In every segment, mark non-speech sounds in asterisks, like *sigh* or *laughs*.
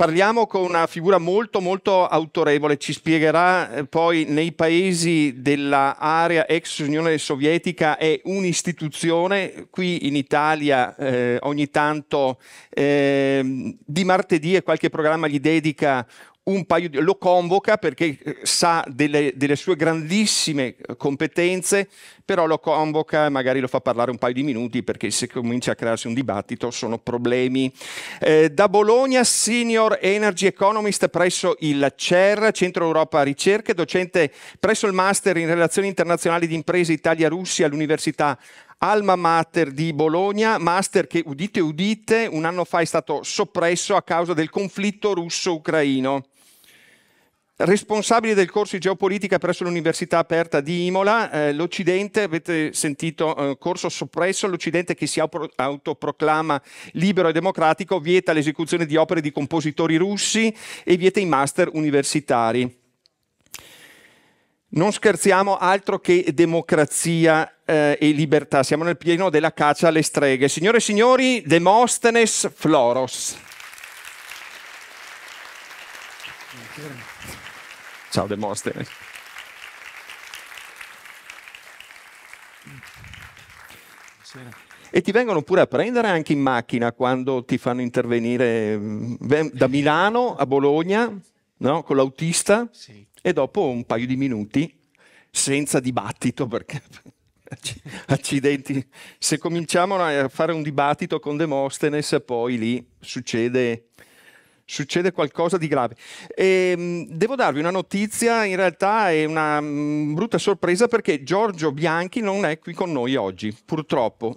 Parliamo con una figura molto molto autorevole, ci spiegherà eh, poi nei paesi dell'area ex Unione Sovietica è un'istituzione, qui in Italia eh, ogni tanto eh, di martedì e qualche programma gli dedica un paio di... lo convoca perché eh, sa delle, delle sue grandissime eh, competenze, però lo convoca e magari lo fa parlare un paio di minuti perché se comincia a crearsi un dibattito sono problemi. Eh, da Bologna, Senior Energy Economist presso il CER, Centro Europa Ricerca, docente presso il Master in Relazioni Internazionali di Imprese Italia-Russia all'Università Alma Mater di Bologna, master che, udite udite, un anno fa è stato soppresso a causa del conflitto russo-ucraino responsabile del corso di geopolitica presso l'Università Aperta di Imola, eh, l'Occidente, avete sentito, eh, corso soppresso, l'Occidente che si autoproclama libero e democratico vieta l'esecuzione di opere di compositori russi e vieta i master universitari. Non scherziamo altro che democrazia eh, e libertà, siamo nel pieno della caccia alle streghe. Signore e signori, Demosthenes Floros. Ciao Demostene. E ti vengono pure a prendere anche in macchina quando ti fanno intervenire mm, da Milano a Bologna no? con l'autista sì. e dopo un paio di minuti senza dibattito perché *laughs* accidenti se cominciamo a fare un dibattito con Demostene poi lì succede succede qualcosa di grave. E, ehm, devo darvi una notizia, in realtà è una mm, brutta sorpresa perché Giorgio Bianchi non è qui con noi oggi, purtroppo.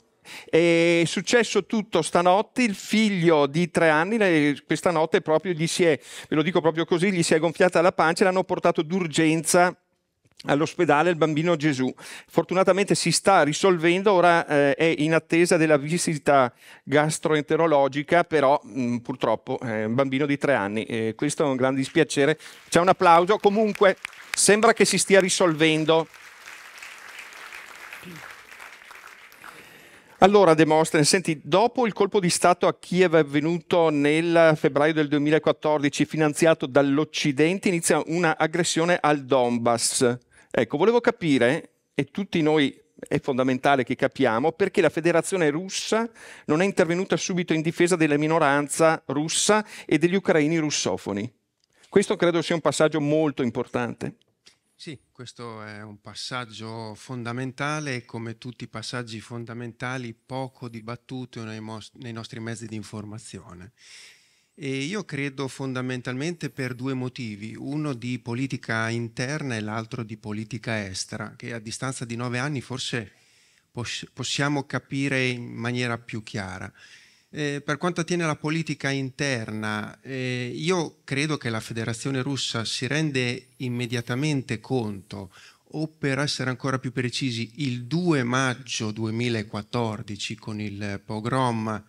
È successo tutto stanotte, il figlio di tre anni questa notte proprio gli si è, ve lo dico proprio così, gli si è gonfiata la pancia e l'hanno portato d'urgenza all'ospedale il bambino Gesù. Fortunatamente si sta risolvendo, ora eh, è in attesa della visita gastroenterologica, però mh, mm, purtroppo è eh, un bambino di tre anni. E eh, questo è un gran dispiacere. C'è un applauso, comunque sembra che si stia risolvendo. Allora De senti, dopo il colpo di Stato a Kiev avvenuto nel febbraio del 2014, finanziato dall'Occidente, inizia un'aggressione al Donbass. Ecco, volevo capire, e tutti noi è fondamentale che capiamo perché la federazione russa non è intervenuta subito in difesa della minoranza russa e degli ucraini russofoni. Questo credo sia un passaggio molto importante. Sì, questo è un passaggio fondamentale e come tutti i passaggi fondamentali poco dibattuto nei, nei nostri mezzi di informazione. E io credo fondamentalmente per due motivi, uno di politica interna e l'altro di politica estera, che a distanza di nove anni forse possiamo capire in maniera più chiara. Eh, per quanto attiene alla politica interna, eh, io credo che la federazione russa si rende immediatamente conto, o per essere ancora più precisi, il 2 maggio 2014 con il pogrom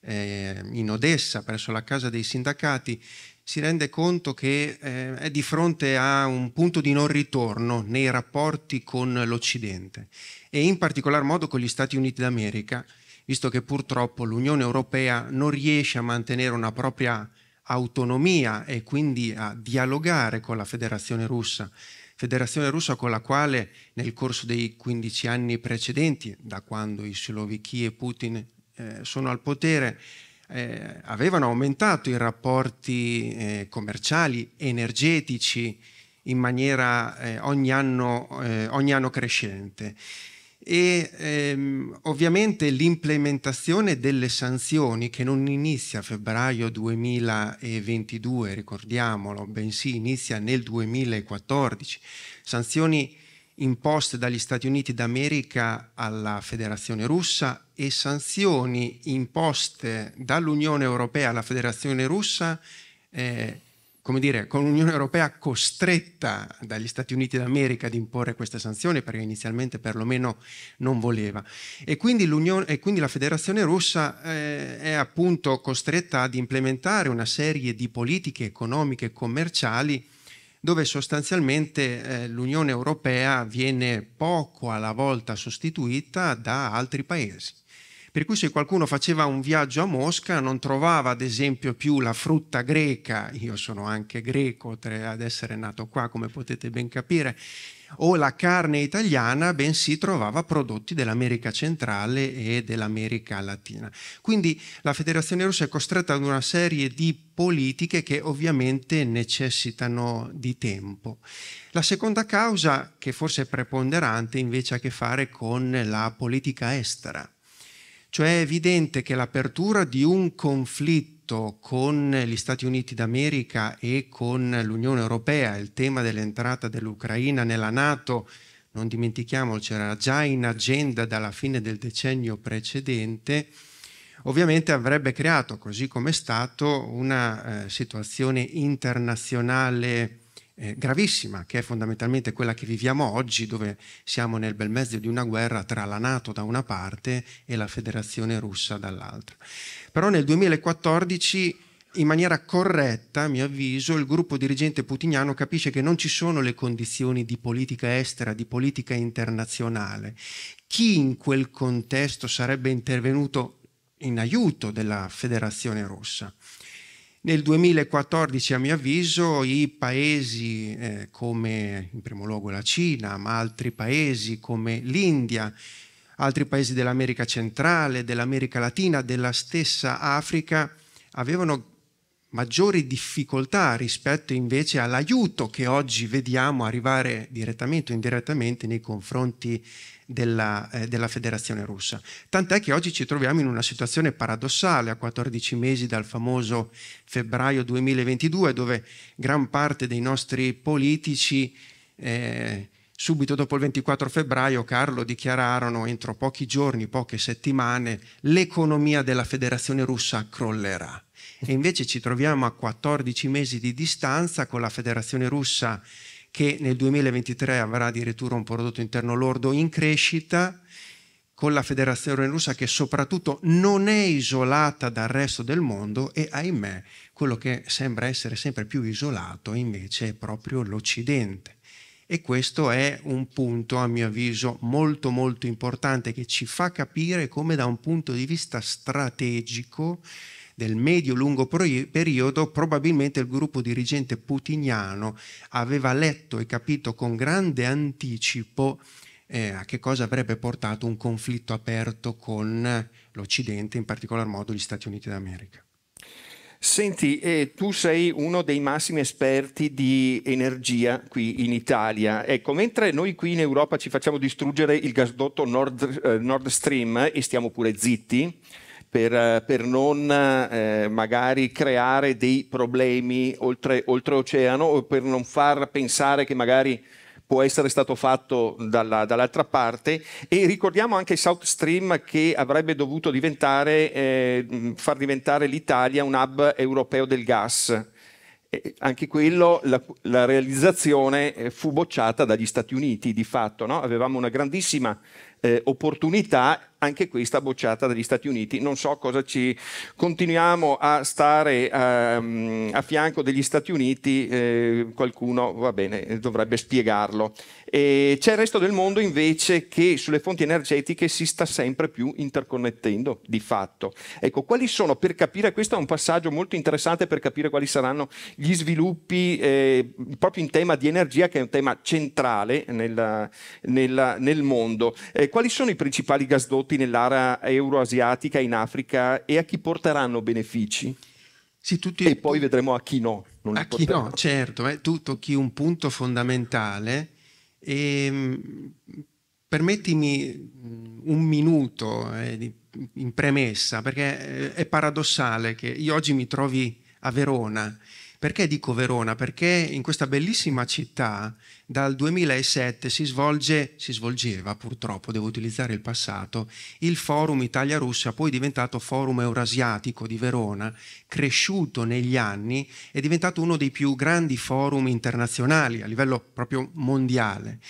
eh, in Odessa presso la casa dei sindacati, si rende conto che eh, è di fronte a un punto di non ritorno nei rapporti con l'Occidente e in particolar modo con gli Stati Uniti d'America, visto che purtroppo l'Unione Europea non riesce a mantenere una propria autonomia e quindi a dialogare con la Federazione russa. Federazione russa con la quale nel corso dei 15 anni precedenti, da quando i Slovichi e Putin eh, sono al potere, eh, avevano aumentato i rapporti eh, commerciali, energetici, in maniera eh, ogni anno, eh, ogni anno crescente e ehm, ovviamente l'implementazione delle sanzioni che non inizia a febbraio 2022, ricordiamolo, bensì inizia nel 2014, sanzioni imposte dagli Stati Uniti d'America alla Federazione russa e sanzioni imposte dall'Unione Europea alla Federazione russa eh, come dire, con l'Unione Europea costretta dagli Stati Uniti d'America ad imporre queste sanzioni perché inizialmente perlomeno non voleva. E quindi, e quindi la Federazione russa eh, è appunto costretta ad implementare una serie di politiche economiche e commerciali dove sostanzialmente eh, l'Unione Europea viene poco alla volta sostituita da altri paesi. Per cui se qualcuno faceva un viaggio a Mosca non trovava ad esempio più la frutta greca, io sono anche greco oltre ad essere nato qua come potete ben capire, o la carne italiana, bensì trovava prodotti dell'America centrale e dell'America latina. Quindi la Federazione russa è costretta ad una serie di politiche che ovviamente necessitano di tempo. La seconda causa, che forse è preponderante, invece ha a che fare con la politica estera cioè è evidente che l'apertura di un conflitto con gli Stati Uniti d'America e con l'Unione Europea, il tema dell'entrata dell'Ucraina nella Nato, non dimentichiamo, era già in agenda dalla fine del decennio precedente, ovviamente avrebbe creato, così come è stato, una eh, situazione internazionale eh, gravissima, che è fondamentalmente quella che viviamo oggi, dove siamo nel bel mezzo di una guerra tra la Nato da una parte e la Federazione russa dall'altra. Però nel 2014, in maniera corretta, a mio avviso, il gruppo dirigente putiniano capisce che non ci sono le condizioni di politica estera, di politica internazionale. Chi in quel contesto sarebbe intervenuto in aiuto della Federazione russa? Nel 2014, a mio avviso, i paesi eh, come in primo luogo la Cina, ma altri paesi come l'India, altri paesi dell'America centrale, dell'America Latina, della stessa Africa, avevano maggiori difficoltà rispetto invece all'aiuto che oggi vediamo arrivare direttamente o indirettamente nei confronti della, eh, della Federazione russa. Tant'è che oggi ci troviamo in una situazione paradossale a 14 mesi dal famoso febbraio 2022 dove gran parte dei nostri politici eh, subito dopo il 24 febbraio, Carlo, dichiararono entro pochi giorni, poche settimane, l'economia della Federazione russa crollerà. E invece ci troviamo a 14 mesi di distanza con la Federazione russa che nel 2023 avrà addirittura un prodotto interno lordo in crescita, con la Federazione russa che soprattutto non è isolata dal resto del mondo e ahimè quello che sembra essere sempre più isolato invece è proprio l'Occidente. E questo è un punto, a mio avviso, molto molto importante che ci fa capire come da un punto di vista strategico del medio-lungo periodo, probabilmente il gruppo dirigente putiniano aveva letto e capito con grande anticipo eh, a che cosa avrebbe portato un conflitto aperto con l'Occidente, in particolar modo gli Stati Uniti d'America. Senti, eh, tu sei uno dei massimi esperti di energia qui in Italia. Ecco, mentre noi qui in Europa ci facciamo distruggere il gasdotto Nord, eh, Nord Stream eh, e stiamo pure zitti, per, per non eh, magari creare dei problemi oltre, oltreoceano o per non far pensare che magari può essere stato fatto dalla, dall'altra parte e ricordiamo anche South Stream che avrebbe dovuto diventare, eh, far diventare l'Italia un hub europeo del gas. E anche quello, la, la, realizzazione eh, fu bocciata dagli Stati Uniti di fatto, no? avevamo una grandissima eh, opportunità anche questa bocciata dagli Stati Uniti. Non so cosa ci continuiamo a stare um, a fianco degli Stati Uniti, eh, qualcuno va bene, dovrebbe spiegarlo. E c'è il resto del mondo invece che sulle fonti energetiche si sta sempre più interconnettendo di fatto. Ecco, quali sono, per capire, questo è un passaggio molto interessante per capire quali saranno gli sviluppi eh, proprio in tema di energia, che è un tema centrale nella, nella, nel mondo. Eh, quali sono i principali gasdotti? prodotti nell'area euroasiatica, in Africa e a chi porteranno benefici? Sì, tutti, e poi vedremo a chi no. a chi no, certo, eh, tu tocchi un punto fondamentale. E, ehm, permettimi mm, un minuto eh, in premessa, perché eh, è paradossale che io oggi mi trovi a Verona perché dico Verona? Perché in questa bellissima città dal 2007 si, svolge, si svolgeva purtroppo, devo utilizzare il passato, il forum Italia-Russia, poi diventato forum eurasiatico di Verona, cresciuto negli anni, è diventato uno dei più grandi forum internazionali a livello proprio mondiale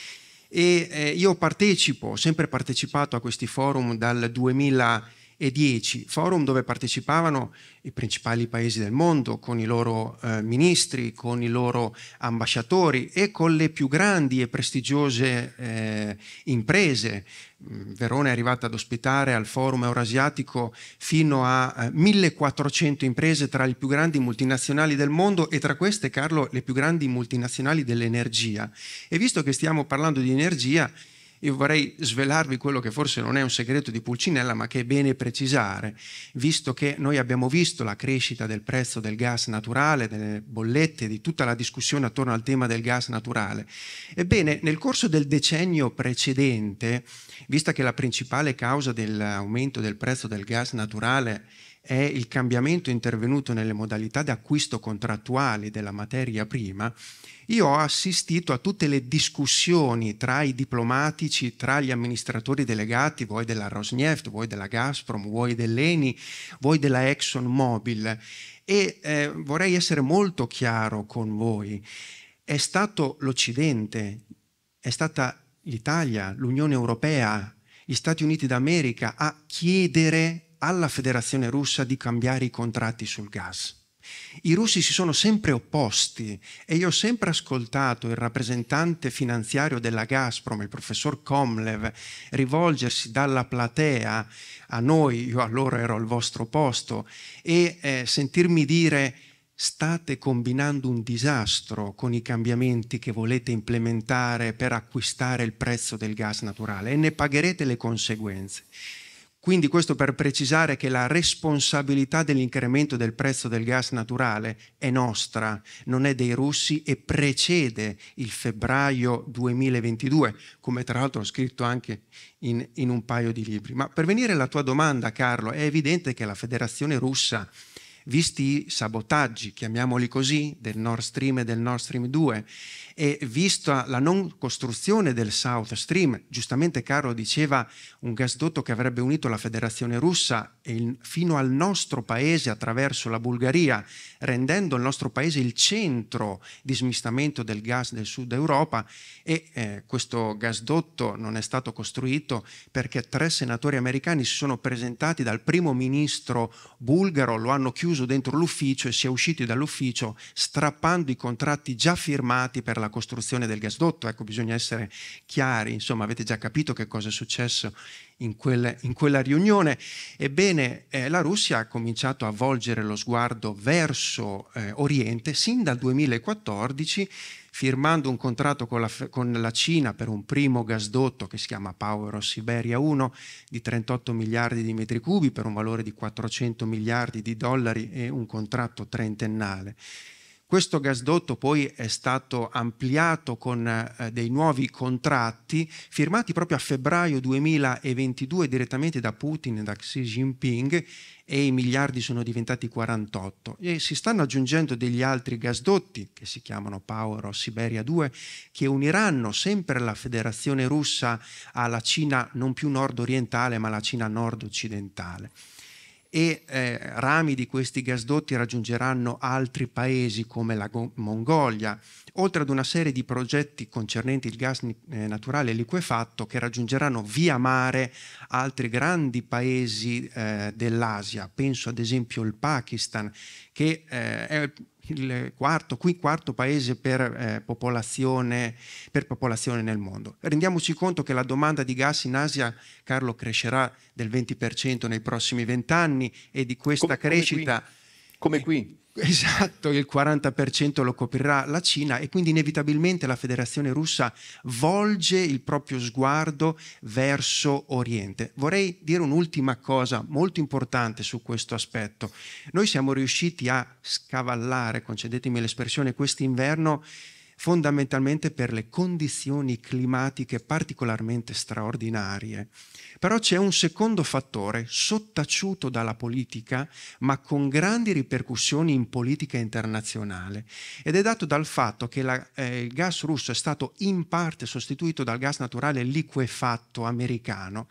e eh, io partecipo, ho sempre partecipato a questi forum dal 2007, 2010, forum dove partecipavano i principali paesi del mondo con i loro eh, ministri, con i loro ambasciatori e con le più grandi e prestigiose eh, imprese. Mm, Verona è arrivata ad ospitare al forum eurasiatico fino a eh, 1400 imprese tra le più grandi multinazionali del mondo e tra queste, Carlo, le più grandi multinazionali dell'energia. E visto che stiamo parlando di energia, io vorrei svelarvi quello che forse non è un segreto di Pulcinella, ma che è bene precisare, visto che noi abbiamo visto la crescita del prezzo del gas naturale, delle bollette, di tutta la discussione attorno al tema del gas naturale. Ebbene, nel corso del decennio precedente, vista che la principale causa dell'aumento del prezzo del gas naturale è è il cambiamento intervenuto nelle modalità di acquisto contrattuali della materia prima, io ho assistito a tutte le discussioni tra i diplomatici, tra gli amministratori delegati, voi della Rosneft, voi della Gazprom, voi dell'ENI, voi della ExxonMobil. E eh, vorrei essere molto chiaro con voi. È stato l'Occidente, è stata l'Italia, l'Unione Europea, gli Stati Uniti d'America a chiedere alla federazione russa di cambiare i contratti sul gas. I russi si sono sempre opposti e io ho sempre ascoltato il rappresentante finanziario della Gazprom, il professor Komlev, rivolgersi dalla platea a noi, io allora ero al vostro posto, e eh, sentirmi dire state combinando un disastro con i cambiamenti che volete implementare per acquistare il prezzo del gas naturale e ne pagherete le conseguenze. Quindi questo per precisare che la responsabilità dell'incremento del prezzo del gas naturale è nostra, non è dei russi e precede il febbraio 2022, come tra l'altro ho scritto anche in, in un paio di libri. Ma per venire alla tua domanda, Carlo, è evidente che la Federazione russa visti i sabotaggi, chiamiamoli così, del Nord Stream e del Nord Stream 2 e vista la non costruzione del South Stream, giustamente Carlo diceva un gasdotto che avrebbe unito la Federazione russa fino al nostro paese attraverso la Bulgaria, rendendo il nostro paese il centro di smistamento del gas del sud Europa e eh, questo gasdotto non è stato costruito perché tre senatori americani si sono presentati dal primo ministro bulgaro, lo hanno chiuso chiuso dentro l'ufficio e si è usciti dall'ufficio strappando i contratti già firmati per la costruzione del gasdotto. Ecco, bisogna essere chiari, insomma, avete già capito che cosa è successo in, quel, in quella riunione. Ebbene, eh, la Russia ha cominciato a volgere lo sguardo verso eh, Oriente sin dal 2014 firmando un contratto con la, con la, Cina per un primo gasdotto che si chiama Power of Siberia 1 di 38 miliardi di metri cubi per un valore di 400 miliardi di dollari e un contratto trentennale. Questo gasdotto poi è stato ampliato con eh, dei nuovi contratti firmati proprio a febbraio 2022 direttamente da Putin e da Xi Jinping e i miliardi sono diventati 48 e si stanno aggiungendo degli altri gasdotti che si chiamano Power Siberia 2 che uniranno sempre la federazione russa alla Cina non più nord orientale ma la Cina nord occidentale e eh, rami di questi gasdotti raggiungeranno altri paesi come la Mongolia, oltre ad una serie di progetti concernenti il gas eh, naturale liquefatto che raggiungeranno via mare altri grandi paesi eh, dell'Asia, penso ad esempio il Pakistan che eh, è il quarto, qui quarto paese per, eh, popolazione, per popolazione nel mondo. Rendiamoci conto che la domanda di gas in Asia, Carlo, crescerà del 20% nei prossimi vent'anni e di questa come, crescita... Come qui. Come qui Esatto, il 40% lo coprirà la Cina e quindi inevitabilmente la Federazione russa volge il proprio sguardo verso Oriente. Vorrei dire un'ultima cosa molto importante su questo aspetto. Noi siamo riusciti a scavallare, concedetemi l'espressione, quest'inverno fondamentalmente per le condizioni climatiche particolarmente straordinarie. Però c'è un secondo fattore sottaciuto dalla politica, ma con grandi ripercussioni in politica internazionale, ed è dato dal fatto che la, eh, il gas russo è stato in parte sostituito dal gas naturale liquefatto americano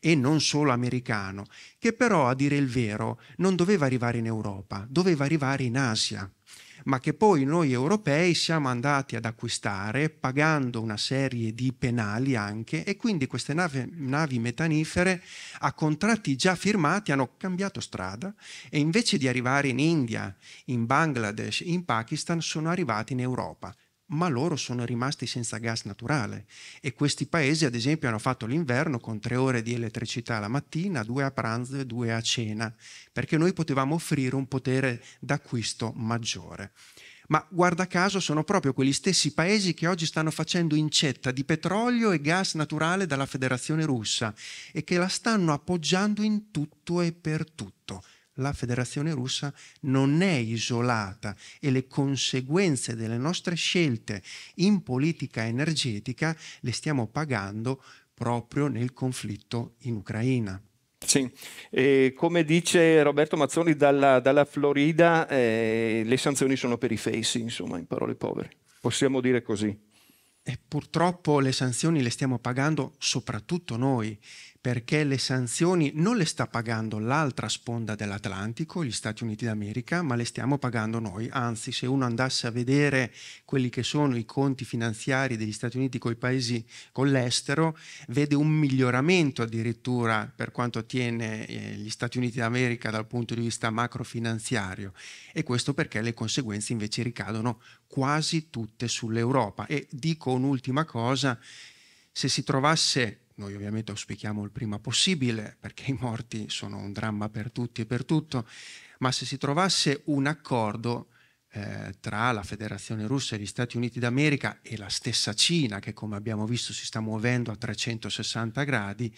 e non solo americano, che però a dire il vero non doveva arrivare in Europa, doveva arrivare in Asia ma che poi noi europei siamo andati ad acquistare pagando una serie di penali anche e quindi queste navi, navi metanifere a contratti già firmati hanno cambiato strada e invece di arrivare in India, in Bangladesh, in Pakistan sono arrivati in Europa ma loro sono rimasti senza gas naturale e questi paesi ad esempio hanno fatto l'inverno con tre ore di elettricità la mattina, due a pranzo e due a cena, perché noi potevamo offrire un potere d'acquisto maggiore. Ma guarda caso sono proprio quegli stessi paesi che oggi stanno facendo incetta di petrolio e gas naturale dalla Federazione russa e che la stanno appoggiando in tutto e per tutto la Federazione russa non è isolata e le conseguenze delle nostre scelte in politica energetica le stiamo pagando proprio nel conflitto in Ucraina. Sì, e come dice Roberto Mazzoni dalla, dalla Florida, eh, le sanzioni sono per i fessi, insomma, in parole povere. Possiamo dire così. E purtroppo le sanzioni le stiamo pagando soprattutto noi, perché le sanzioni non le sta pagando l'altra sponda dell'Atlantico, gli Stati Uniti d'America, ma le stiamo pagando noi. Anzi, se uno andasse a vedere quelli che sono i conti finanziari degli Stati Uniti con i paesi con l'estero, vede un miglioramento addirittura per quanto attiene eh, gli Stati Uniti d'America dal punto di vista macrofinanziario. E questo perché le conseguenze invece ricadono quasi tutte sull'Europa. E dico un'ultima cosa, se si trovasse noi ovviamente auspichiamo il prima possibile perché i morti sono un dramma per tutti e per tutto, ma se si trovasse un accordo eh, tra la Federazione russa e gli Stati Uniti d'America e la stessa Cina, che come abbiamo visto si sta muovendo a 360 gradi,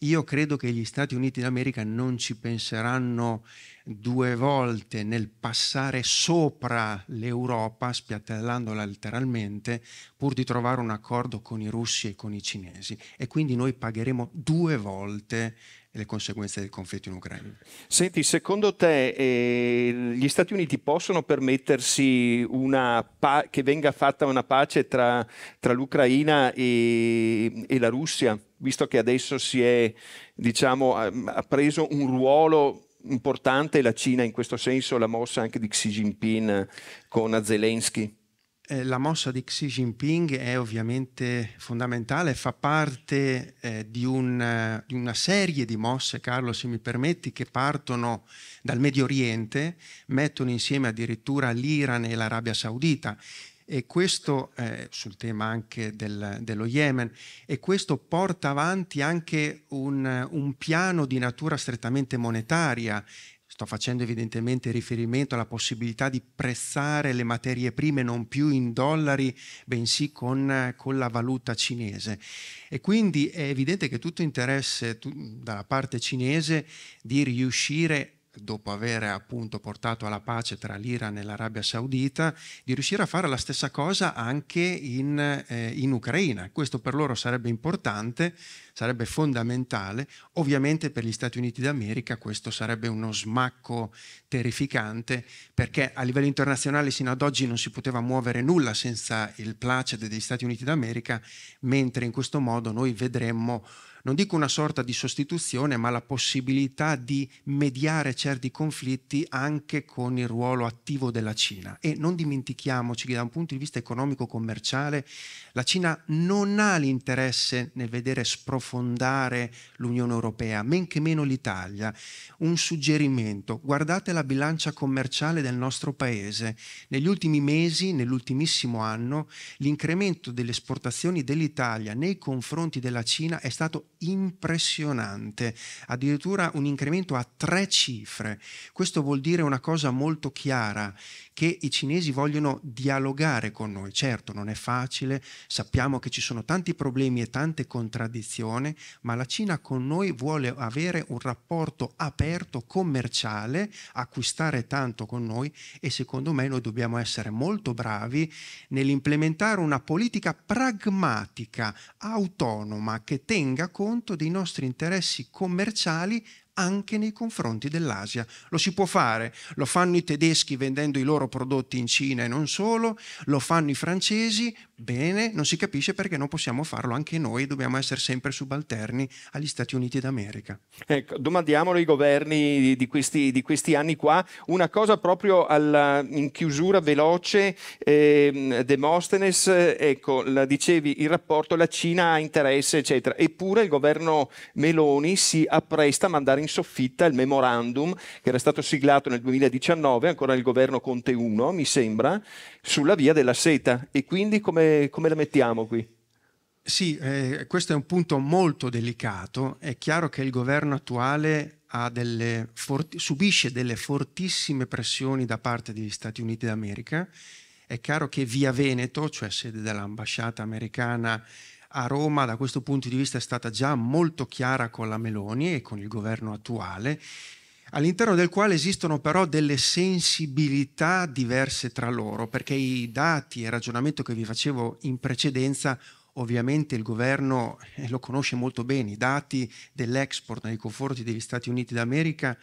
io credo che gli Stati Uniti d'America non ci penseranno due volte nel passare sopra l'Europa, spiattellandola letteralmente, pur di trovare un accordo con i russi e con i cinesi. E quindi noi pagheremo due volte e le conseguenze del conflitto in Ucraina. Senti, secondo te eh, gli Stati Uniti possono permettersi pa- che venga fatta una pace tra, tra l'Ucraina e, e, la Russia, visto che adesso si è, diciamo, ha preso un ruolo importante la Cina in questo senso, la mossa anche di Xi Jinping con Zelensky? Eh, la mossa di Xi Jinping è ovviamente fondamentale, fa parte eh, di, un, eh, di, una serie di mosse, Carlo, se mi permetti, che partono dal Medio Oriente, mettono insieme addirittura l'Iran e l'Arabia Saudita. E questo, eh, sul tema anche del, dello Yemen, e questo porta avanti anche un, un piano di natura strettamente monetaria Sto facendo evidentemente riferimento alla possibilità di prezzare le materie prime non più in dollari, bensì con, con la valuta cinese. E quindi è evidente che tutto interesse tu, dalla parte cinese di riuscire dopo aver appunto portato alla pace tra l'Iran e l'Arabia Saudita, di riuscire a fare la stessa cosa anche in, eh, in, Ucraina. Questo per loro sarebbe importante, sarebbe fondamentale. Ovviamente per gli Stati Uniti d'America questo sarebbe uno smacco terrificante perché a livello internazionale sino ad oggi non si poteva muovere nulla senza il placet degli Stati Uniti d'America, mentre in questo modo noi vedremmo non dico una sorta di sostituzione, ma la possibilità di mediare certi conflitti anche con il ruolo attivo della Cina. E non dimentichiamoci che da un punto di vista economico-commerciale la Cina non ha l'interesse nel vedere sprofondare l'Unione Europea, men che meno l'Italia. Un suggerimento, guardate la bilancia commerciale del nostro paese. Negli ultimi mesi, nell'ultimissimo anno, l'incremento delle esportazioni dell'Italia nei confronti della Cina è stato impressionante, addirittura un incremento a tre cifre. Questo vuol dire una cosa molto chiara, che i cinesi vogliono dialogare con noi. Certo, non è facile, sappiamo che ci sono tanti problemi e tante contraddizioni, ma la Cina con noi vuole avere un rapporto aperto, commerciale, acquistare tanto con noi e secondo me noi dobbiamo essere molto bravi nell'implementare una politica pragmatica, autonoma, che tenga conto conto dei nostri interessi commerciali anche nei confronti dell'Asia. Lo si può fare, lo fanno i tedeschi vendendo i loro prodotti in Cina e non solo, lo fanno i francesi, bene, non si capisce perché non possiamo farlo anche noi, dobbiamo essere sempre subalterni agli Stati Uniti d'America. Ecco, domandiamolo ai governi di questi, di questi anni qua, una cosa proprio alla, in chiusura veloce, eh, Demosthenes, ecco, la dicevi, il rapporto la Cina ha interesse, eccetera, eppure il governo Meloni si appresta a mandare in in soffitta il memorandum che era stato siglato nel 2019, ancora nel governo Conte 1, mi sembra, sulla via della seta. E quindi come, come la mettiamo qui? Sì, eh, questo è un punto molto delicato. È chiaro che il governo attuale delle forti, subisce delle fortissime pressioni da parte degli Stati Uniti d'America. È chiaro che via Veneto, cioè sede dell'ambasciata americana a Roma da questo punto di vista è stata già molto chiara con la Meloni e con il governo attuale, all'interno del quale esistono però delle sensibilità diverse tra loro, perché i dati e il ragionamento che vi facevo in precedenza ovviamente il governo eh, lo conosce molto bene, i dati dell'export nei confronti degli Stati Uniti d'America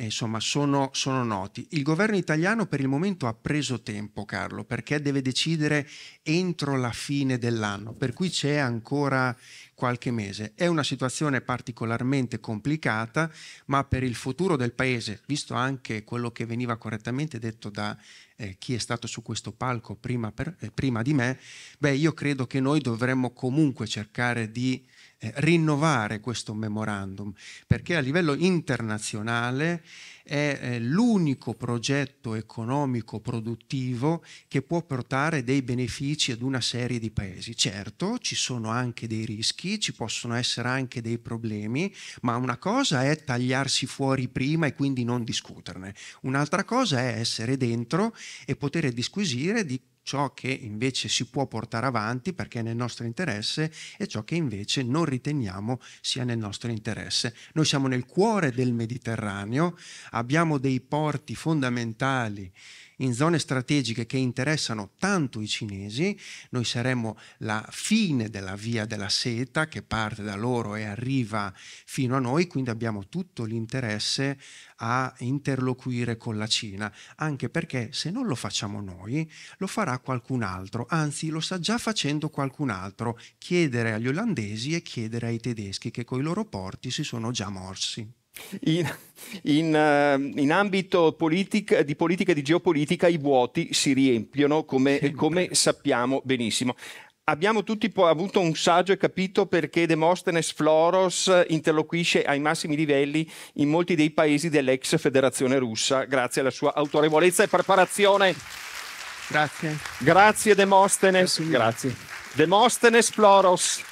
eh, insomma, sono, sono, noti. Il governo italiano per il momento ha preso tempo, Carlo, perché deve decidere entro la fine dell'anno, per cui c'è ancora qualche mese. È una situazione particolarmente complicata, ma per il futuro del Paese, visto anche quello che veniva correttamente detto da eh, chi è stato su questo palco prima, per, eh, prima di me, beh, io credo che noi dovremmo comunque cercare di eh, rinnovare questo memorandum, perché a livello internazionale è eh, l'unico progetto economico produttivo che può portare dei benefici ad una serie di paesi. Certo, ci sono anche dei rischi, ci possono essere anche dei problemi, ma una cosa è tagliarsi fuori prima e quindi non discuterne, un'altra cosa è essere dentro e poter disquisire di ciò che invece si può portare avanti perché è nel nostro interesse e ciò che invece non riteniamo sia nel nostro interesse. Noi siamo nel cuore del Mediterraneo, abbiamo dei porti fondamentali in zone strategiche che interessano tanto i cinesi, noi saremmo la fine della via della seta che parte da loro e arriva fino a noi, quindi abbiamo tutto l'interesse a interloquire con la Cina, anche perché se non lo facciamo noi, lo farà qualcun altro, anzi lo sta già facendo qualcun altro, chiedere agli olandesi e chiedere ai tedeschi che con i loro porti si sono già morsi. In, in, eh, in ambito politica, di politica e di geopolitica i vuoti si riempiono, come, come sappiamo benissimo abbiamo tutti avuto un saggio e capito perché Demosthenes Floros interloquisce ai massimi livelli in molti dei paesi dell'ex federazione russa, grazie alla sua autorevolezza e preparazione. Grazie. Grazie Demosthenes. Grazie. Demosthenes Floros.